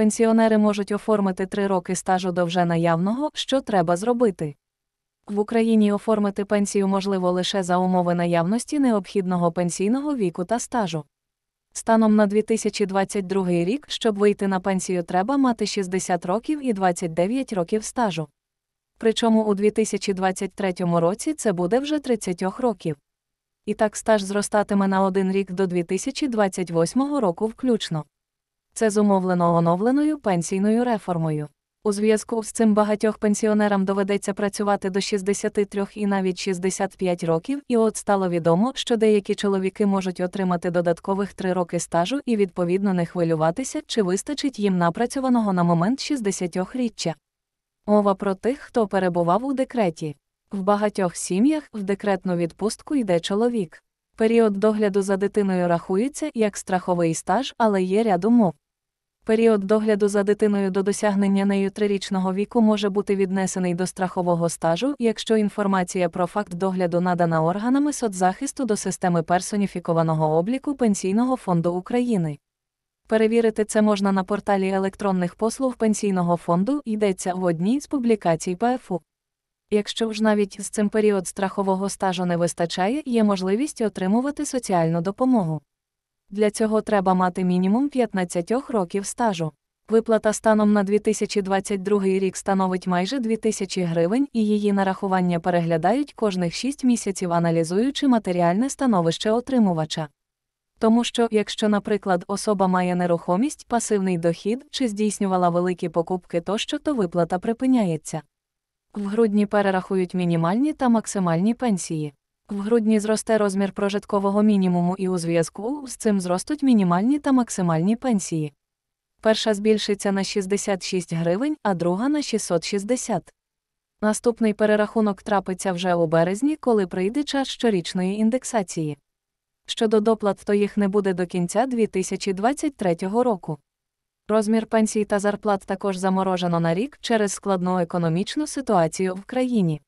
Пенсіонери можуть оформити три роки стажу до вже наявного, що треба зробити. В Україні оформити пенсію можливо лише за умови наявності необхідного пенсійного віку та стажу. Станом на 2022 рік, щоб вийти на пенсію, треба мати 60 років і 29 років стажу. Причому у 2023 році це буде вже 30 років. І так стаж зростатиме на один рік до 2028 року включно. Це зумовлено оновленою пенсійною реформою. У зв'язку з цим багатьох пенсіонерам доведеться працювати до 63 і навіть 65 років, і от стало відомо, що деякі чоловіки можуть отримати додаткових 3 роки стажу і відповідно не хвилюватися, чи вистачить їм напрацьованого на момент 60-річчя. Мова про тих, хто перебував у декреті. В багатьох сім'ях в декретну відпустку йде чоловік. Період догляду за дитиною рахується як страховий стаж, але є ряд умов. Період догляду за дитиною до досягнення нею трирічного віку може бути віднесений до страхового стажу, якщо інформація про факт догляду надана органами соцзахисту до системи персоніфікованого обліку Пенсійного фонду України. Перевірити це можна на порталі електронних послуг Пенсійного фонду, йдеться в одній з публікацій ПФУ. Якщо ж навіть з цим період страхового стажу не вистачає, є можливість отримувати соціальну допомогу. Для цього треба мати мінімум 15 років стажу. Виплата станом на 2022 рік становить майже 2000 гривень, і її нарахування переглядають кожних 6 місяців, аналізуючи матеріальне становище отримувача. Тому що, якщо, наприклад, особа має нерухомість, пасивний дохід чи здійснювала великі покупки тощо, то виплата припиняється. В грудні перерахують мінімальні та максимальні пенсії. В грудні зросте розмір прожиткового мінімуму і у зв'язку з цим зростуть мінімальні та максимальні пенсії. Перша збільшиться на 66 гривень, а друга на 660. Наступний перерахунок трапиться вже у березні, коли прийде час щорічної індексації. Щодо доплат, то їх не буде до кінця 2023 року. Розмір пенсій та зарплат також заморожено на рік через складну економічну ситуацію в країні.